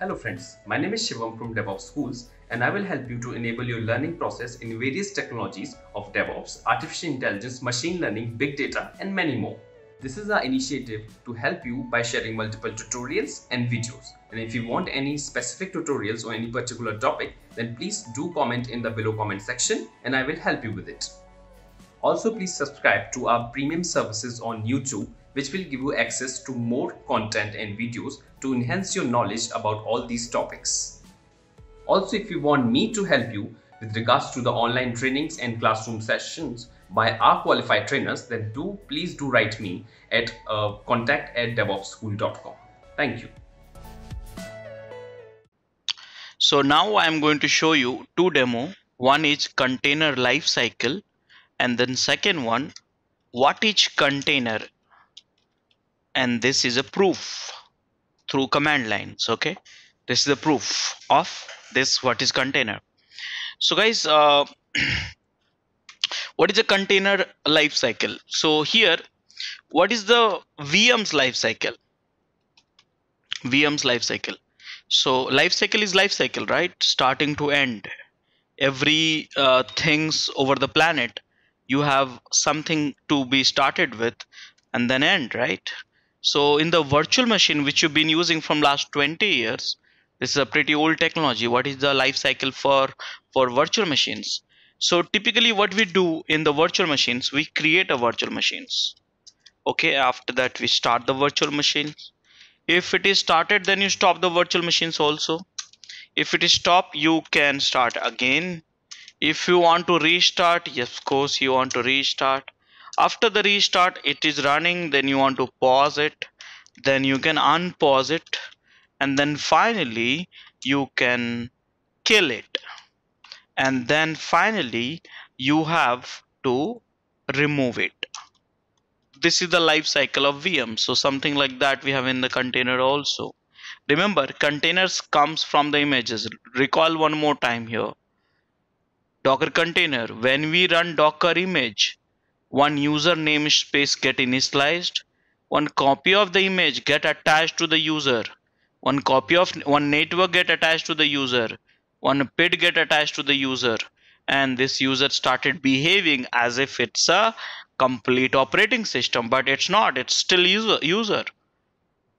Hello friends, my name is Shivam from DevOps Schools and I will help you to enable your learning process in various technologies of DevOps, artificial intelligence, machine learning, big data and many more. This is our initiative to help you by sharing multiple tutorials and videos. And if you want any specific tutorials or any particular topic, then please do comment in the below comment section and I will help you with it. Also please subscribe to our premium services on YouTube which will give you access to more content and videos to enhance your knowledge about all these topics. Also, if you want me to help you with regards to the online trainings and classroom sessions by our qualified trainers, then do please do write me at uh, contact at devopschool.com. Thank you. So now I am going to show you two demo. One is container lifecycle, and then second one what each container and this is a proof through command lines okay this is the proof of this what is container so guys uh, what is a container life cycle so here what is the vm's life cycle vm's life cycle so life cycle is life cycle right starting to end every uh, things over the planet you have something to be started with and then end right so in the virtual machine which you've been using from last 20 years, this is a pretty old technology. What is the life cycle for, for virtual machines? So typically what we do in the virtual machines, we create a virtual machines. Okay, after that we start the virtual machine. If it is started, then you stop the virtual machines also. If it is stop, you can start again. If you want to restart, yes, of course you want to restart after the restart it is running then you want to pause it then you can unpause it and then finally you can kill it and then finally you have to remove it this is the life cycle of VM so something like that we have in the container also remember containers comes from the images recall one more time here docker container when we run docker image one user namespace get initialized one copy of the image get attached to the user one copy of one network get attached to the user one pid get attached to the user and this user started behaving as if it's a complete operating system but it's not it's still user user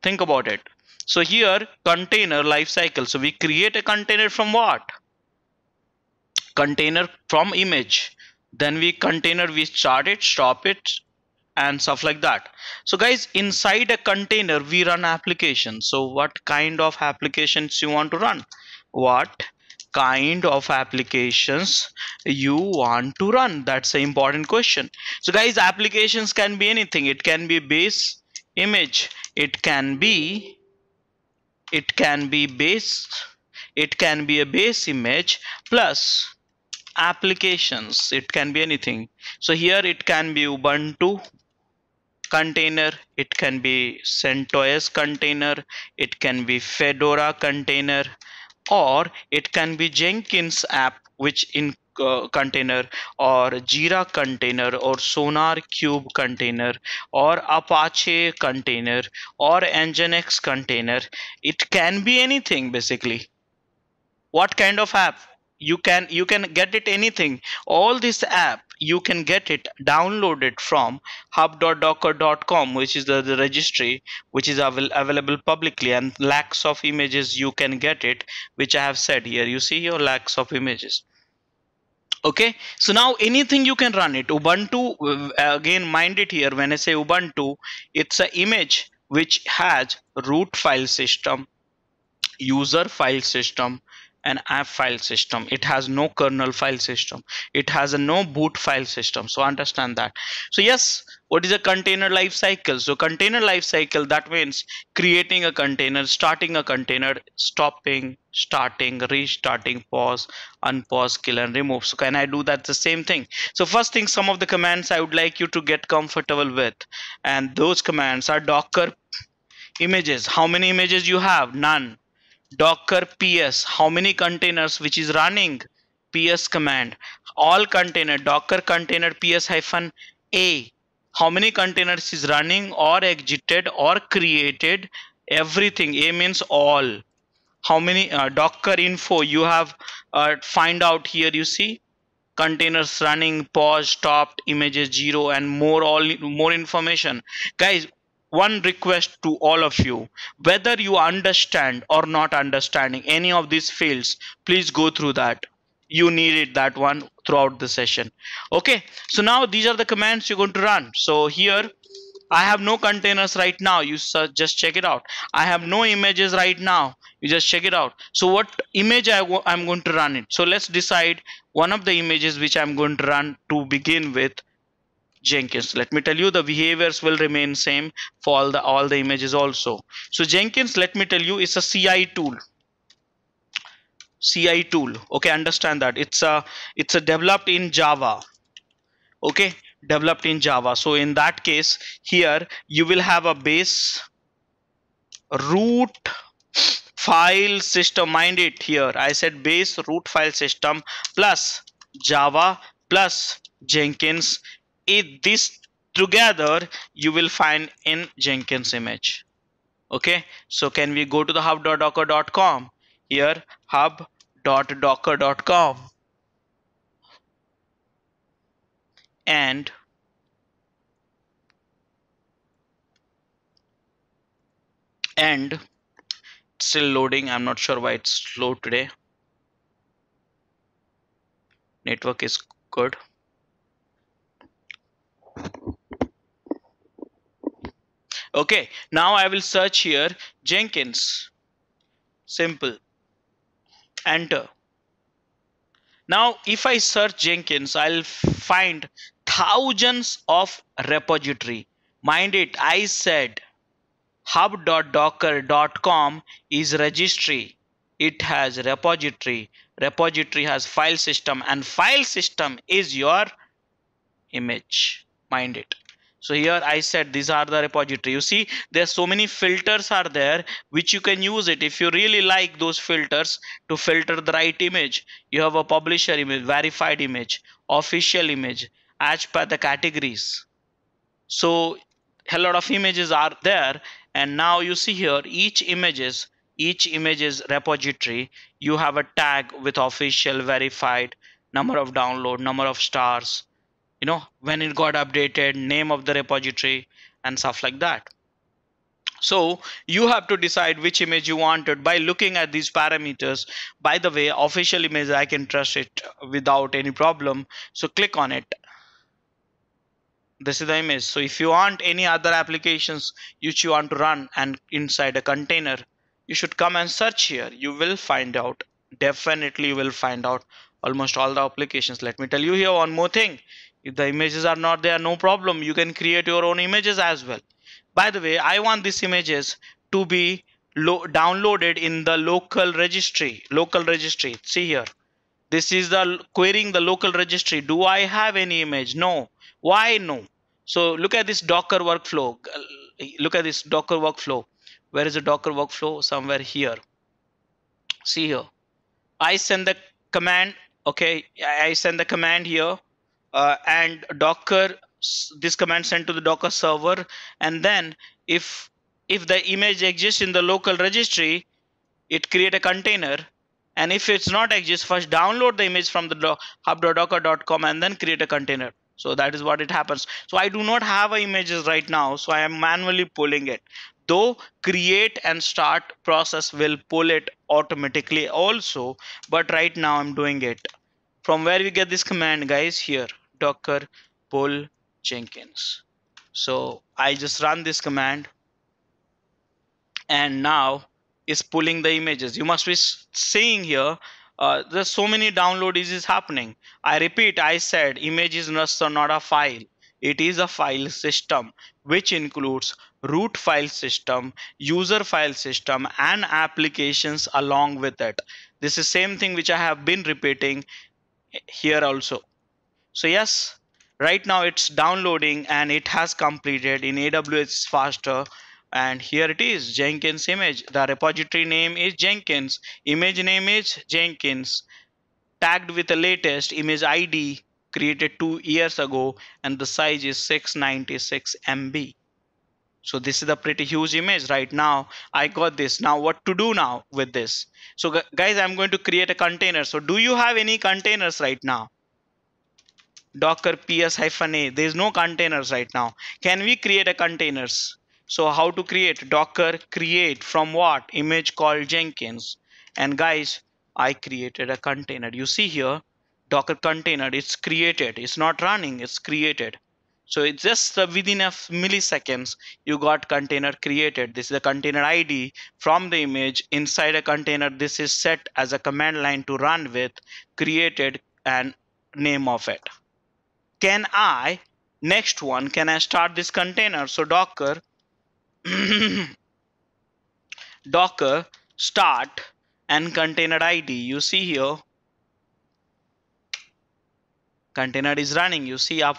think about it so here container lifecycle so we create a container from what container from image then we container we start it stop it and stuff like that so guys inside a container we run application so what kind of applications you want to run what kind of applications you want to run that's an important question so guys applications can be anything it can be base image it can be it can be base it can be a base image plus applications it can be anything so here it can be ubuntu container it can be CentOS container it can be Fedora container or it can be Jenkins app which in uh, container or Jira container or Sonar Cube container or Apache container or Nginx container it can be anything basically what kind of app you can you can get it anything all this app you can get it download it from hub.docker.com which is the, the registry which is av available publicly and lakhs of images you can get it which i have said here you see your lakhs of images okay so now anything you can run it ubuntu uh, again mind it here when i say ubuntu it's an image which has root file system user file system an app file system it has no kernel file system it has a no boot file system so understand that so yes what is a container lifecycle so container lifecycle that means creating a container starting a container stopping starting restarting pause unpause kill and remove so can i do that the same thing so first thing some of the commands i would like you to get comfortable with and those commands are docker images how many images you have none docker ps how many containers which is running ps command all container docker container ps hyphen a how many containers is running or exited or created everything a means all how many uh, docker info you have uh, find out here you see containers running pause stopped images zero and more all more information guys one request to all of you whether you understand or not understanding any of these fields please go through that you needed that one throughout the session okay so now these are the commands you're going to run so here I have no containers right now you just check it out I have no images right now you just check it out so what image I am going to run it so let's decide one of the images which I'm going to run to begin with Jenkins. Let me tell you the behaviors will remain same for all the, all the images also. So Jenkins, let me tell you, is a CI tool. CI tool. Okay, understand that. It's a it's a developed in Java. Okay, developed in Java. So in that case, here you will have a base root file system mind it here i said base root file system plus java plus jenkins it, this together you will find in jenkins image okay so can we go to the hub.docker.com here hub.docker.com and and still loading i'm not sure why it's slow today network is good okay now I will search here Jenkins simple enter now if I search Jenkins I'll find thousands of repository mind it I said hub.docker.com is registry it has repository repository has file system and file system is your image mind it so here i said these are the repository you see there are so many filters are there which you can use it if you really like those filters to filter the right image you have a publisher image verified image official image as per the categories so a lot of images are there and now you see here each images each images repository you have a tag with official verified number of download number of stars you know when it got updated name of the repository and stuff like that so you have to decide which image you wanted by looking at these parameters by the way official image i can trust it without any problem so click on it this is the image so if you want any other applications which you want to run and inside a container you should come and search here you will find out definitely you will find out almost all the applications let me tell you here one more thing if the images are not there no problem you can create your own images as well by the way i want these images to be downloaded in the local registry local registry see here this is the querying the local registry do i have any image no why no so look at this docker workflow look at this docker workflow where is the docker workflow somewhere here see here i send the command okay i send the command here uh, and docker this command sent to the docker server and then if if the image exists in the local registry it create a container and if it's not exist first download the image from the hub.docker.com and then create a container so that is what it happens so i do not have images right now so i am manually pulling it though create and start process will pull it automatically also but right now i'm doing it from where we get this command guys here docker pull jenkins so i just run this command and now is pulling the images you must be seeing here uh, there's so many download is happening i repeat i said image is not a file it is a file system which includes root file system user file system and applications along with it this is same thing which i have been repeating here also so yes, right now it's downloading and it has completed in AWS faster. And here it is Jenkins image. The repository name is Jenkins. Image name is Jenkins. Tagged with the latest image ID created two years ago and the size is 696 MB. So this is a pretty huge image right now. I got this. Now what to do now with this? So guys, I'm going to create a container. So do you have any containers right now? docker ps hyphen a there is no containers right now can we create a containers so how to create docker create from what image called jenkins and guys i created a container you see here docker container it's created it's not running it's created so it's just uh, within a milliseconds you got container created this is a container id from the image inside a container this is set as a command line to run with created and name of it can I next one can I start this container so docker docker start and container ID you see here container is running you see up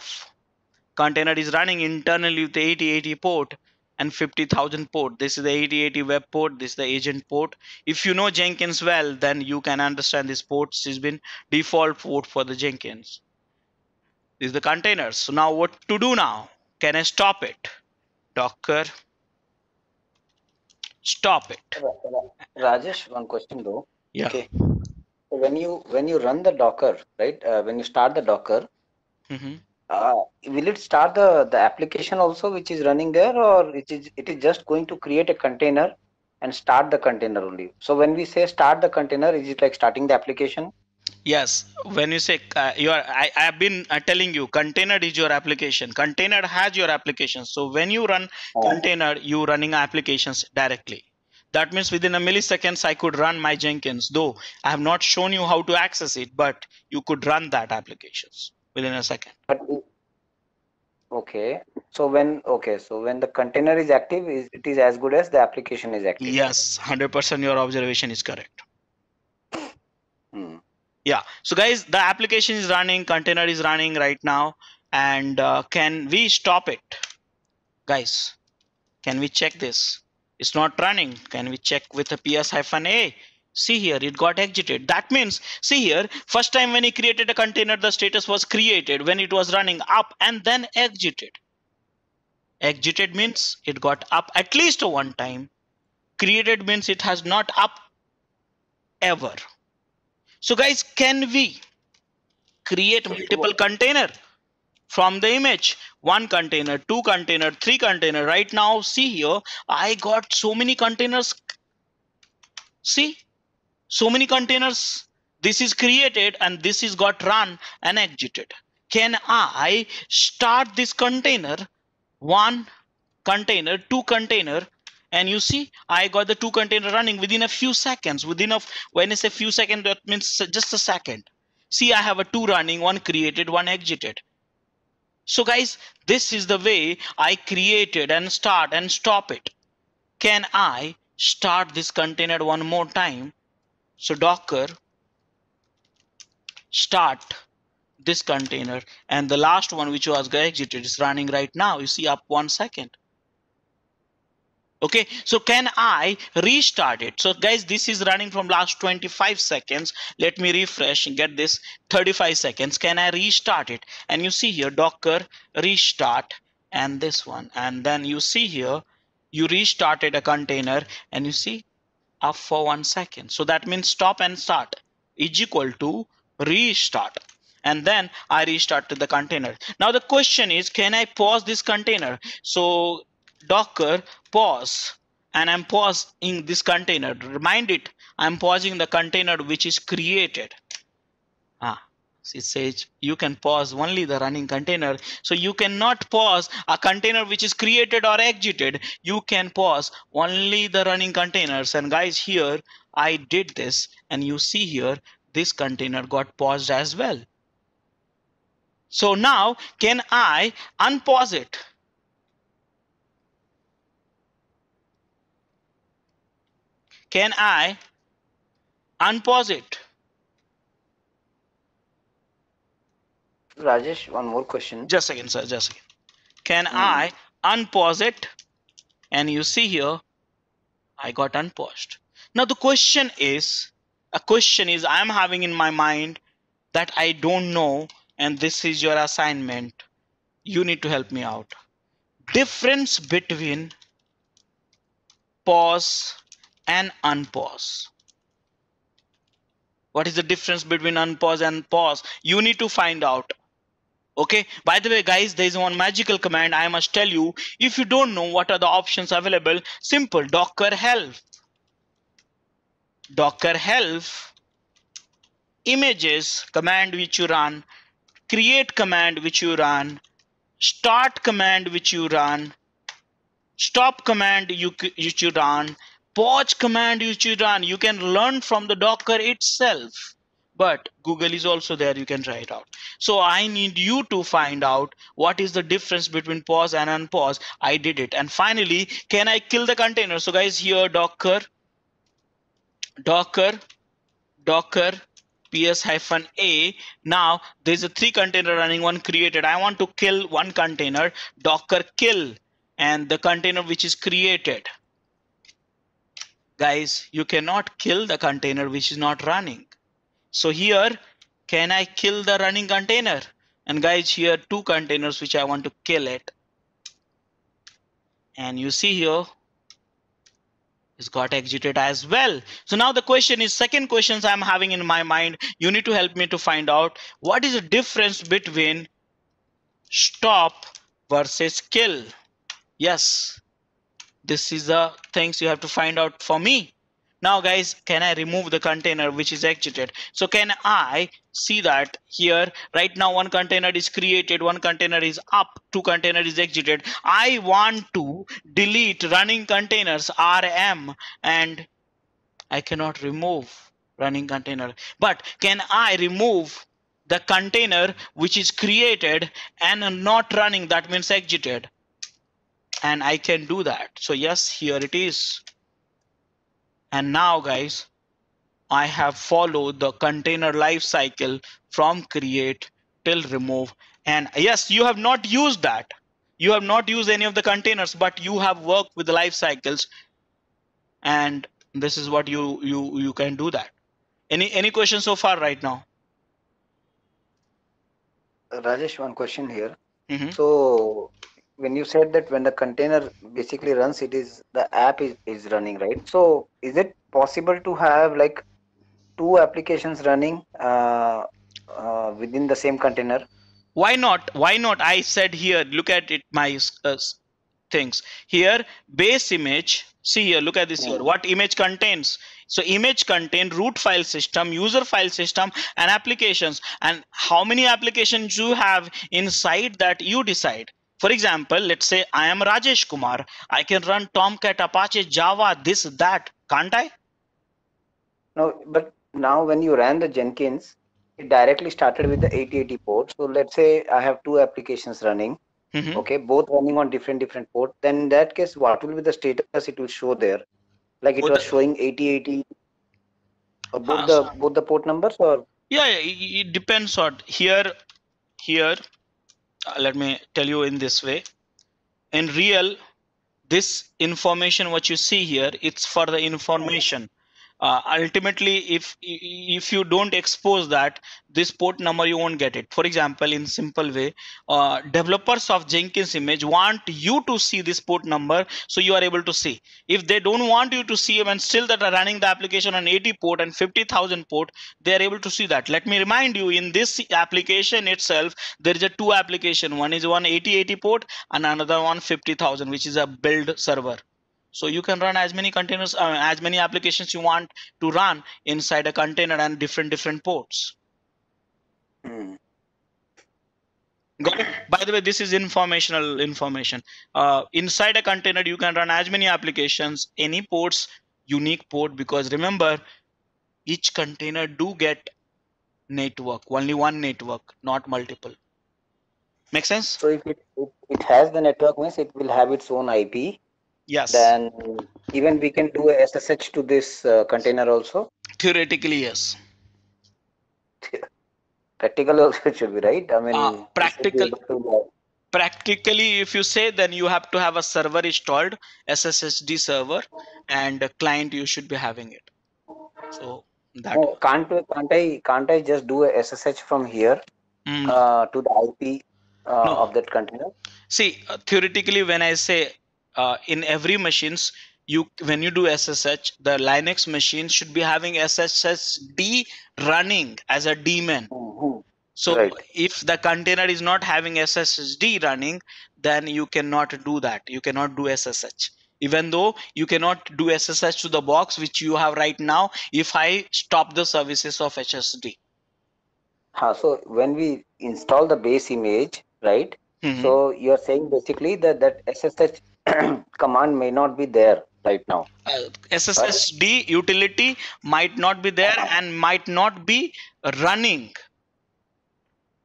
container is running internally with the 8080 port and 50,000 port. This is the 8080 web port. This is the agent port. If you know Jenkins well, then you can understand this port has been default port for the Jenkins is the containers. So now what to do now? Can I stop it? Docker stop it. Rajesh, one question though. Yeah. Okay. So when you when you run the Docker, right? Uh, when you start the Docker, mm-hmm. uh, will it start the the application also which is running there, or it is it is just going to create a container and start the container only? So when we say start the container, is it like starting the application? Yes, when you say uh, you are, I, I have been uh, telling you, container is your application. Container has your application. So when you run Oh, container, you running applications directly. That means within a milliseconds, I could run my Jenkins. Though I have not shown you how to access it, but you could run that applications within a second. but okay. So when okay, so when the container is active, is it is as good as the application is active. Yes, hundred percent. Your observation is correct yeah so guys the application is running container is running right now and uh, can we stop it guys can we check this it's not running can we check with a ps hyphen a see here it got exited that means see here first time when he created a container the status was created when it was running up and then exited exited means it got up at least one time created means it has not up ever so guys, can we create multiple container from the image? One container, two container, three container. Right now, see here, I got so many containers. See, so many containers. This is created and this is got run and exited. Can I start this container? One container, two container, and you see i got the two container running within a few seconds within a when it's a few seconds, that means just a second see i have a two running one created one exited so guys this is the way i created and start and stop it can i start this container one more time so docker start this container and the last one which was exited is running right now you see up one second okay so can i restart it so guys this is running from last 25 seconds let me refresh and get this 35 seconds can i restart it and you see here docker restart and this one and then you see here you restarted a container and you see up for one second so that means stop and start is equal to restart and then I restarted the container. Now the question is, can I pause this container? So Docker pause and I'm pausing this container. Remind it, I'm pausing the container which is created. Ah, it says you can pause only the running container. So you cannot pause a container which is created or exited. You can pause only the running containers. And guys, here I did this and you see here, this container got paused as well. So now can I unpause it? can I unpause it? Rajesh, one more question. Just a second, sir. Just a second. Can mm. I unpause it? And you see here, I got unpaused. Now the question is, a question is I'm having in my mind that I don't know and this is your assignment. You need to help me out. Difference between pause and unpause. What is the difference between unpause and pause? You need to find out. Okay. By the way, guys, there is one magical command I must tell you. If you don't know what are the options available, simple docker help. Docker help images command which you run, create command which you run, start command which you run, stop command you, which you run, Pause command you should run. You can learn from the Docker itself. But Google is also there, you can try it out. So I need you to find out what is the difference between pause and unpause. I did it. And finally, can I kill the container? So guys, here Docker, Docker, Docker, ps hyphen a now there's a three container running one created i want to kill one container docker kill and the container which is created guys, you cannot kill the container which is not running. So here, can I kill the running container? And guys, here two containers which I want to kill it. And you see here, it's got exited as well. So now the question is, second questions I'm having in my mind, you need to help me to find out what is the difference between stop versus kill. Yes, this is the things you have to find out for me now guys can i remove the container which is exited so can i see that here right now one container is created one container is up two container is exited i want to delete running containers rm and i cannot remove running container but can i remove the container which is created and not running that means exited and I can do that. So yes, here it is. And now guys, I have followed the container life cycle from create till remove. And yes, you have not used that. You have not used any of the containers, but you have worked with the life cycles. And this is what you you you can do that. Any any questions so far right now? Rajesh, one question here. Mm -hmm. So when you said that when the container basically runs it is the app is, is running right so is it possible to have like two applications running uh, uh, within the same container why not why not i said here look at it my uh, things here base image see here look at this here hmm. what image contains so image contain root file system user file system and applications and how many applications you have inside that you decide for example, let's say I am Rajesh Kumar. I can run Tomcat, Apache, Java, this, that, can't I? No, but now when you ran the Jenkins, it directly started with the 8080 port. So let's say I have two applications running. Mm-hmm. Okay, both running on different different port. Then in that case, what will be the status it will show there? Like it both was showing 8080 uh, both uh, the both the port numbers or yeah, yeah it depends on here here uh, let me tell you in this way in real this information what you see here it's for the information uh, ultimately if if you don't expose that this port number you won't get it for example in simple way uh, developers of jenkins image want you to see this port number so you are able to see if they don't want you to see them and still that are running the application on 80 port and 50000 port they are able to see that let me remind you in this application itself there is a two application one is one 8080 port and another one 50000 which is a build server so you can run as many containers uh, as many applications you want to run inside a container and different different ports mm. by the way this is informational information uh, inside a container you can run as many applications any ports unique port because remember each container do get network only one network not multiple make sense so if it, it, it has the network means it will have its own ip yes then even we can do a ssh to this uh, container also theoretically yes practical also should be right i mean uh, practical practically if you say then you have to have a server installed sshd server and a client you should be having it so that no, can't can't i can't i just do a ssh from here mm. uh, to the ip uh, no. of that container see uh, theoretically when i say uh, in every machines you when you do ssh the linux machine should be having sshd running as a daemon mm-hmm. so right. if the container is not having sshd running then you cannot do that you cannot do ssh even though you cannot do ssh to the box which you have right now if i stop the services of SSHD, ha. so when we install the base image right mm-hmm. so you're saying basically that that ssh command may not be there right now. Uh, SSD utility might not be there uh-huh. and might not be running.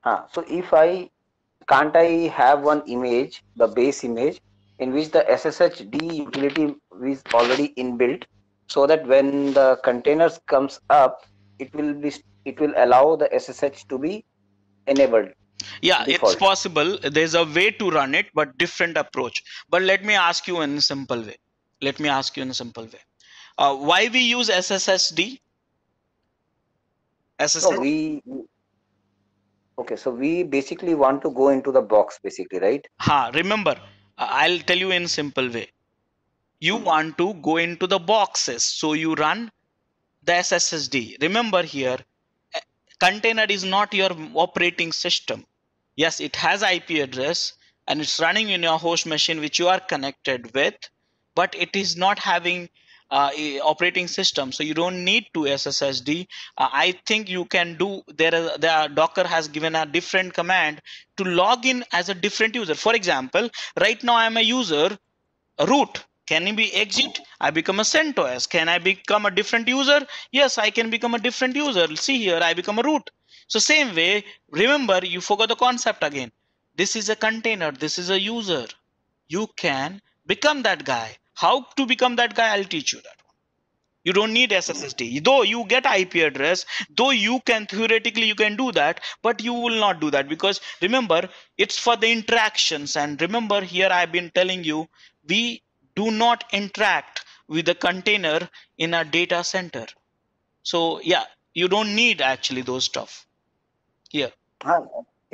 Uh, so if I can't I have one image, the base image, in which the SSHD utility is already inbuilt, so that when the containers comes up, it will be it will allow the SSH to be enabled yeah Default. it's possible there's a way to run it but different approach but let me ask you in a simple way let me ask you in a simple way uh, why we use sssd SSD. So we okay so we basically want to go into the box basically right ha remember i'll tell you in simple way you hmm. want to go into the boxes so you run the sssd remember here container is not your operating system yes it has ip address and it's running in your host machine which you are connected with but it is not having uh, operating system so you don't need to sssd uh, i think you can do there the docker has given a different command to log in as a different user for example right now i am a user root can we be exit i become a CentOS can i become a different user yes i can become a different user see here i become a root so same way remember you forgot the concept again this is a container this is a user you can become that guy how to become that guy i'll teach you that you don't need SSD. Though you get IP address, though you can theoretically you can do that, but you will not do that because remember it's for the interactions. And remember here I've been telling you we do not interact with the container in a data center. So yeah, you don't need actually those stuff here. Ah,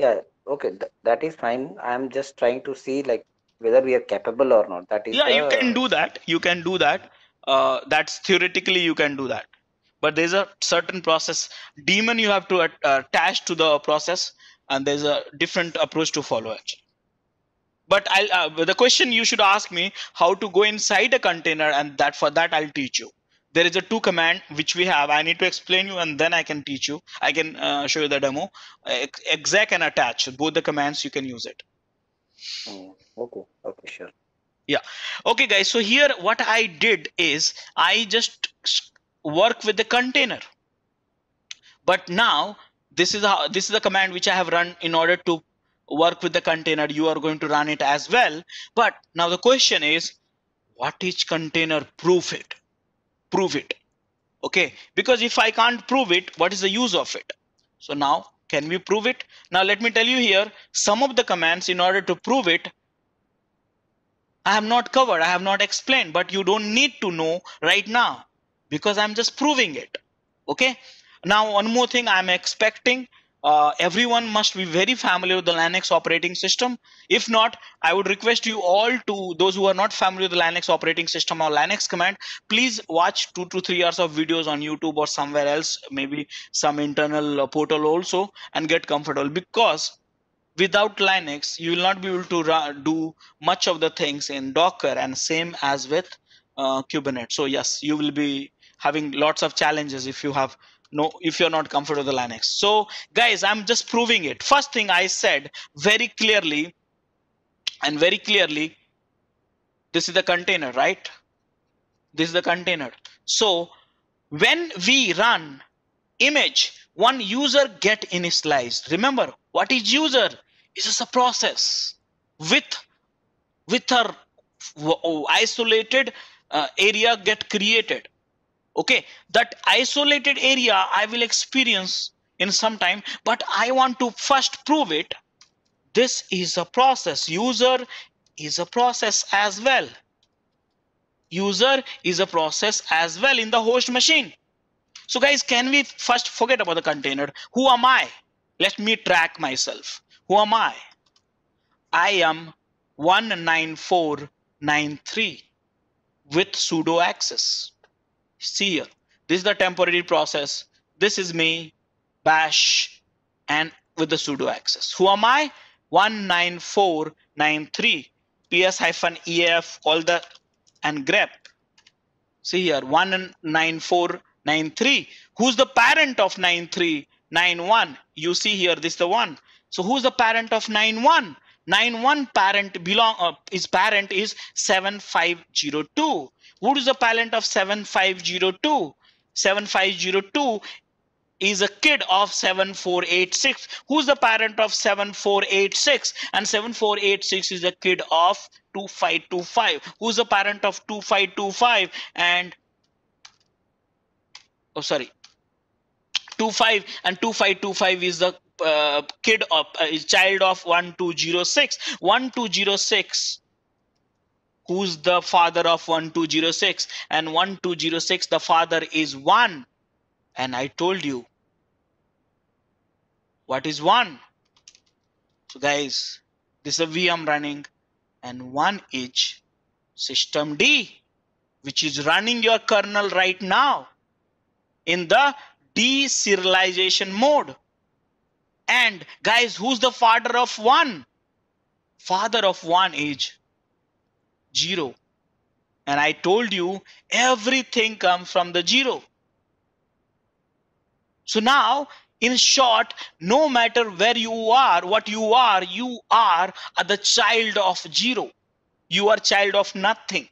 yeah, okay, Th that is fine. I'm just trying to see like whether we are capable or not. That is yeah, the... you can do that. You can do that. Uh, that's theoretically you can do that. But there's a certain process daemon you have to uh, attach to the process, and there's a different approach to follow actually but uh, the question you should ask me how to go inside a container and that for that i'll teach you there is a two command which we have i need to explain you and then i can teach you i can uh, show you the demo exec and attach both the commands you can use it hmm. okay okay sure yeah okay guys so here what i did is i just work with the container but now this is how this is the command which i have run in order to work with the container you are going to run it as well but now the question is what is container proof it prove it okay because if i can't prove it what is the use of it so now can we prove it now let me tell you here some of the commands in order to prove it i have not covered i have not explained but you don't need to know right now because i'm just proving it okay now one more thing i'm expecting uh, everyone must be very familiar with the Linux operating system. If not, I would request you all to those who are not familiar with the Linux operating system or Linux command, please watch two to three hours of videos on YouTube or somewhere else, maybe some internal uh, portal also, and get comfortable because without Linux, you will not be able to do much of the things in Docker and same as with uh, Kubernetes. So yes, you will be having lots of challenges if you have no if you're not comfortable with linux so guys i'm just proving it first thing i said very clearly and very clearly this is the container right this is the container so when we run image one user get initialized remember what is user is a process with with our isolated uh, area get created okay that isolated area i will experience in some time but i want to first prove it this is a process user is a process as well user is a process as well in the host machine so guys can we first forget about the container who am i let me track myself who am i i am 19493 with sudo access See here. This is the temporary process. This is me, bash, and with the sudo access. Who am I? 19493 ps hyphen ef all the and grep. See here 19493. Who's the parent of 9391? You see here this is the one. So who's the parent of 91? Nine one parent belong uh, is parent is 7502. What is the parent of 7502? 7502 is a kid of 7486. Who's the parent of 7486? And 7486 is a kid of 2525. Who's the parent of 2525? And oh sorry five and 2525 is the uh, kid of uh, child of 1206 1206 who's the father of 1206 and 1206 the father is 1 and i told you what is 1 so guys this is a vm running and 1 is system d which is running your kernel right now in the deserialization mode and guys, who's the father of one? Father of one is zero. And I told you everything comes from the zero. So now, in short, no matter where you are, what you are, you are the child of zero. You are child of nothing.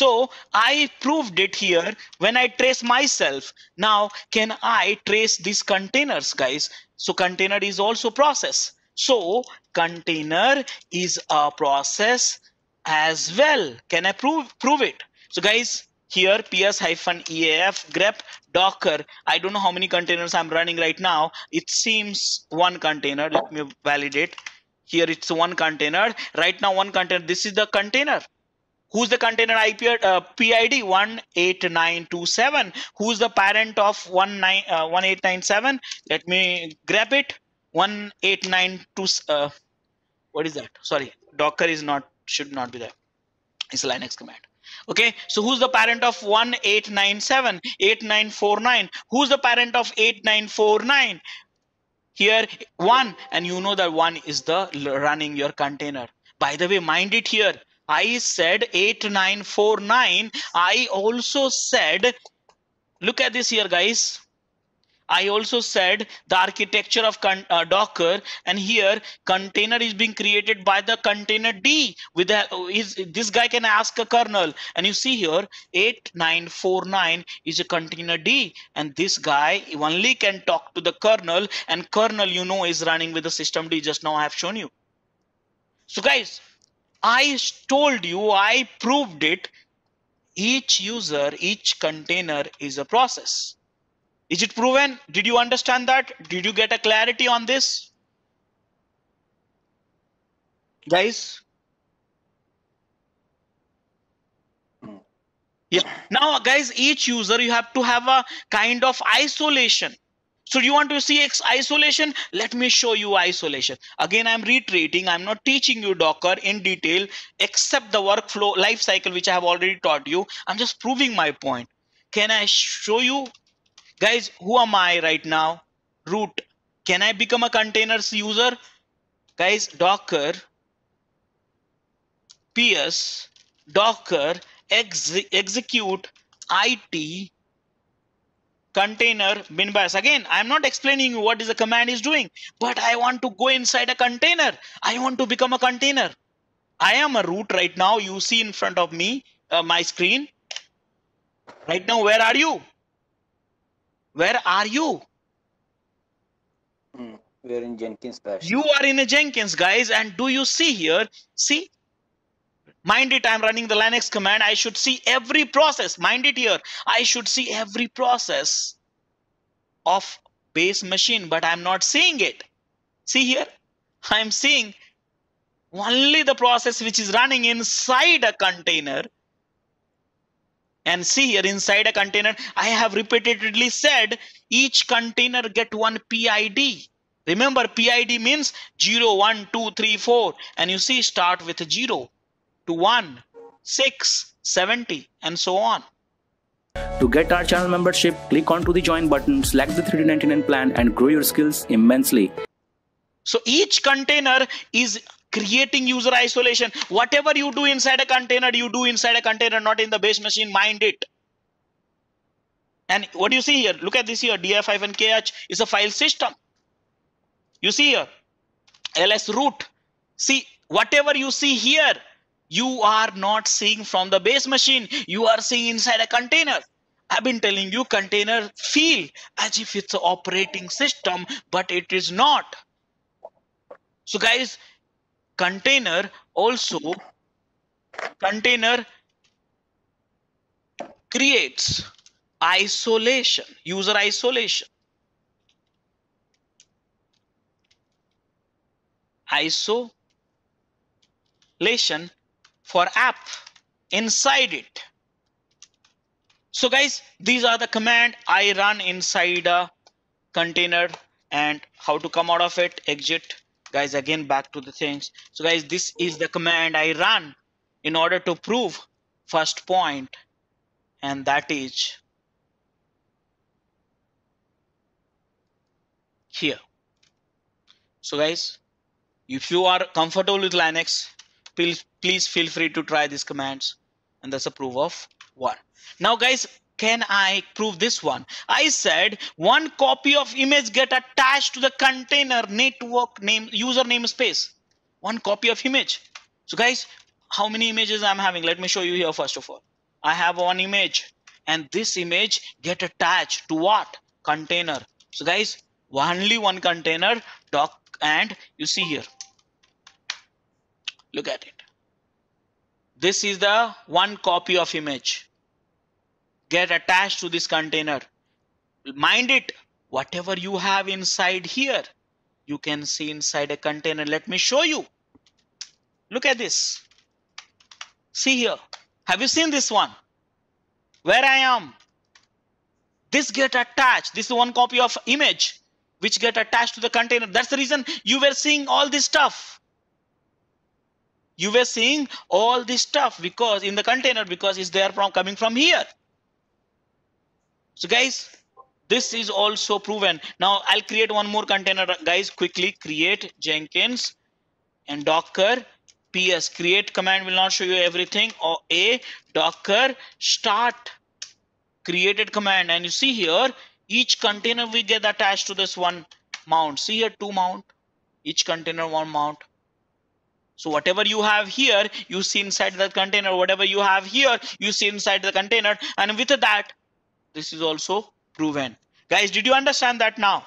So I proved it here when I trace myself. Now, can I trace these containers, guys? So container is also process. So container is a process as well. Can I prove, prove it? So guys, here ps hyphen eaf grep docker i don't know how many containers i'm running right now it seems one container let me validate here it's one container right now one container this is the container Who's the container IP, uh, PID 18927? Who's the parent of 19, uh, 1897? Let me grab it. 1892. Uh, what is that? Sorry, Docker is not should not be there. It's a Linux command. Okay, so who's the parent of 1897? 8949. Who's the parent of 8949? here one and you know that one is the running your container by the way mind it here I said 8949. I also said, look at this here, guys. I also said the architecture of uh, Docker and here container is being created by the container D with the, is, this guy can ask a kernel and you see here 8949 is a container D and this guy only can talk to the kernel and kernel you know is running with the system D just now I have shown you. So guys I told you, I proved it. Each user, each container is a process. Is it proven? Did you understand that? Did you get a clarity on this? Guys? Yeah. Now, guys, each user, you have to have a kind of isolation. So you want to see isolation? Let me show you isolation. Again, I'm reiterating. I'm not teaching you Docker in detail, except the workflow life cycle, which I have already taught you. I'm just proving my point. Can I show you guys? Who am I right now? Root. Can I become a containers user? Guys, Docker, PS, Docker, ex execute, IT, container bin bias again i'm not explaining you what is the command is doing but i want to go inside a container i want to become a container i am a root right now you see in front of me uh, my screen right now where are you where are you mm, we're in jenkins bash you are in a jenkins guys and do you see here see Mind it, I'm running the Linux command. I should see every process. Mind it here. I should see every process of base machine, but I'm not seeing it. See here, I'm seeing only the process which is running inside a container. And see here inside a container, I have repeatedly said each container get one PID. Remember PID means 0, 1, 2, 3, 4 and you see start with 0 to 1, 6, 70 and so on. To get our channel membership, click onto the join button, select the 3 d plan and grow your skills immensely. So each container is creating user isolation. Whatever you do inside a container, you do inside a container, not in the base machine, mind it. And what do you see here? Look at this here, df 5 and kh is a file system. You see here, ls root. See, whatever you see here you are not seeing from the base machine you are seeing inside a container i've been telling you container feel as if it's an operating system but it is not so guys container also container creates isolation user isolation isolation for app inside it. So guys, these are the command I run inside a container and how to come out of it, exit. Guys, again, back to the things. So guys, this is the command I run in order to prove first point and that is here. So guys, if you are comfortable with Linux, please please feel free to try these commands and that's a proof of one now guys can i prove this one i said one copy of image get attached to the container network name user namespace one copy of image so guys how many images i'm having let me show you here first of all i have one image and this image get attached to what container so guys only one container doc and you see here Look at it. This is the one copy of image. Get attached to this container. Mind it, whatever you have inside here, you can see inside a container. Let me show you. Look at this. See here. Have you seen this one? Where I am. This get attached. This is one copy of image which get attached to the container. That's the reason you were seeing all this stuff you were seeing all this stuff because in the container because it's there from coming from here so guys this is also proven now i'll create one more container guys quickly create jenkins and docker ps create command will not show you everything or a docker start created command and you see here each container we get attached to this one mount see here two mount each container one mount so whatever you have here, you see inside the container. Whatever you have here, you see inside the container. And with that, this is also proven. Guys, did you understand that now?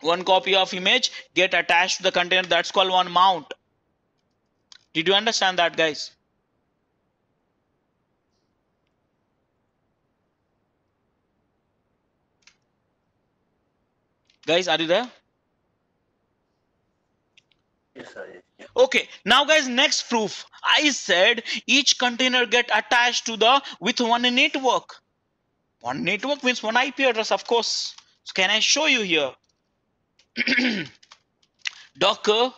One copy of image get attached to the container. That's called one mount. Did you understand that, guys? Guys, are you there? Yes, Okay, now guys, next proof. I said each container get attached to the with one network. One network means one IP address, of course. So can I show you here? Docker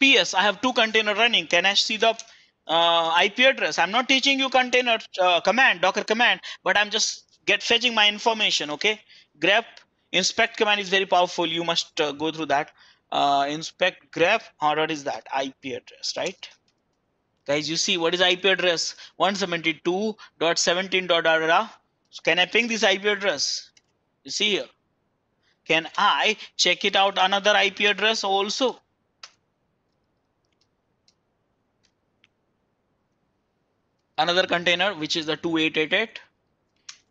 PS. I have two container running. Can I see the uh, IP address? I'm not teaching you container uh, command, Docker command, but I'm just get fetching my information. Okay, grep inspect command is very powerful. You must uh, go through that uh, inspect graph or what is that IP address, right? Guys, you see what is IP address 172.17.da. can I ping this IP address? You see here. Can I check it out another IP address also? Another container which is the 2888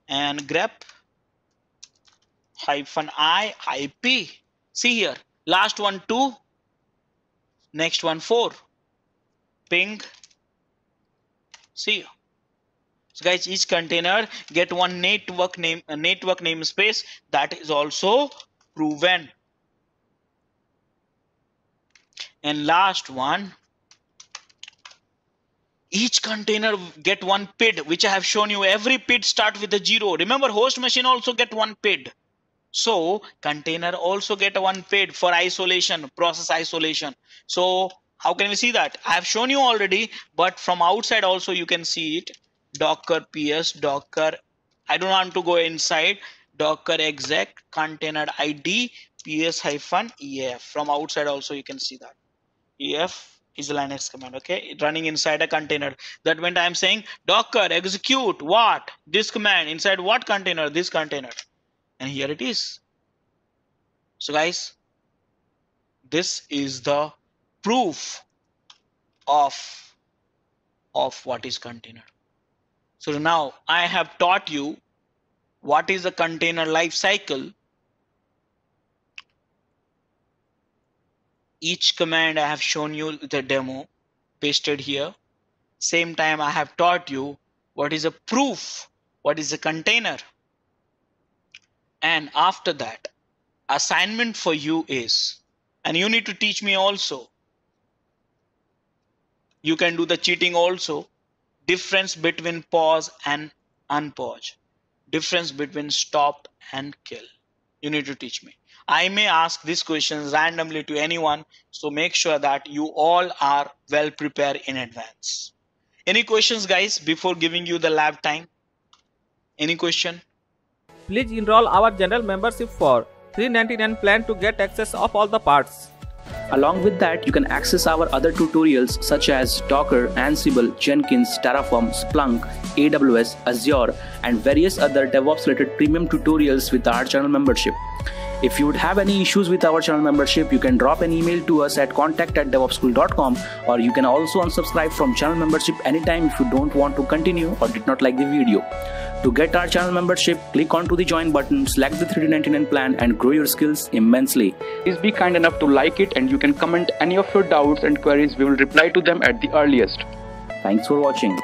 and grep hyphen i ip see here last one 2 next one 4 ping see you so guys each container get one network name uh, network namespace that is also proven and last one each container get one PID which I have shown you every PID start with a zero remember host machine also get one PID so container also get one paid for isolation, process isolation. So how can we see that? I have shown you already, but from outside also you can see it. Docker PS, Docker, I don't want to go inside, Docker exec, container ID, PS hyphen EF. From outside also you can see that. EF is a Linux command, okay? Running inside a container. That meant I'm saying Docker execute what? This command inside what container? This container and here it is. So guys, this is the proof of of what is container. So now I have taught you what is the container life cycle. Each command I have shown you the demo pasted here. Same time I have taught you what is a proof, what is a container. And after that, assignment for you is, and you need to teach me also. You can do the cheating also. Difference between pause and unpause. Difference between stop and kill. You need to teach me. I may ask these questions randomly to anyone, so make sure that you all are well prepared in advance. Any questions, guys, before giving you the lab time? Any question? Please enroll our general membership for 399 plan to get access of all the parts. Along with that, you can access our other tutorials such as Docker, Ansible, Jenkins, Terraform, Splunk, AWS, Azure, and various other DevOps related premium tutorials with our channel membership. If you would have any issues with our channel membership, you can drop an email to us at contact at devopschool.com or you can also unsubscribe from channel membership anytime if you don't want to continue or did not like the video. To get our channel membership, click onto the join button, select the 399 plan and grow your skills immensely. Please be kind enough to like it and you can comment any of your doubts and queries. We will reply to them at the earliest. Thanks for watching.